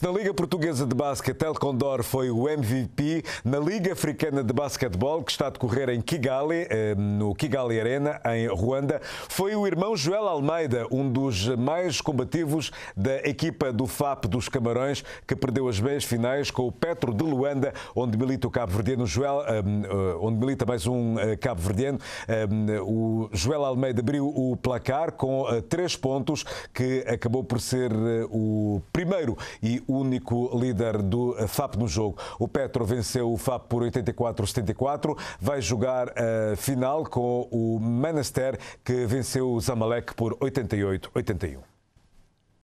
Se na Liga Portuguesa de Basquete El Condor foi o MVP, na Liga Africana de Basquetebol, que está a decorrer em Kigali, eh, no Kigali Arena, em Ruanda, foi o irmão Joel Almeida, um dos mais combativos da equipa do FAP dos Camarões, que perdeu as meias finais com o Petro de Luanda, onde milita o Cabo Verdeano, Joel, eh, eh, onde milita mais um Cabo Verdeano. O Joel Almeida abriu o placar com três pontos, que acabou por ser o primeiro e único líder do eh, FAP no jogo. O Petro venceu o FAP por 84-74, vai jogar a eh, final com o Manchester que venceu o Zamalek por 88-81.